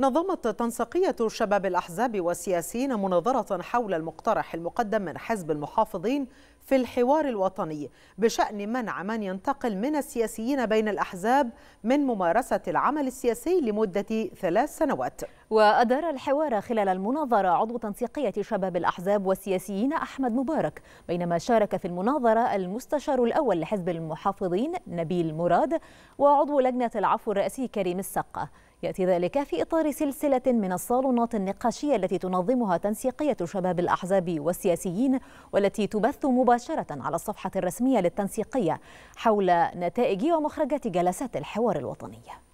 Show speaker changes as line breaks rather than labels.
نظمت تنسيقية شباب الأحزاب والسياسيين مناظرة حول المقترح المقدم من حزب المحافظين في الحوار الوطني بشأن منع من ينتقل من السياسيين بين الأحزاب من ممارسة العمل السياسي لمدة ثلاث سنوات وأدار الحوار خلال المناظرة عضو تنسيقية شباب الأحزاب
والسياسيين أحمد مبارك بينما شارك في المناظرة المستشار الأول لحزب المحافظين نبيل مراد وعضو لجنة العفو الرئاسي كريم السقة يأتي ذلك في إطار سلسلة من الصالونات النقاشية التي تنظمها تنسيقية شباب الأحزاب والسياسيين والتي تبث مباشرة مباشرة على الصفحة الرسمية للتنسيقية حول نتائج ومخرجات جلسات الحوار الوطنية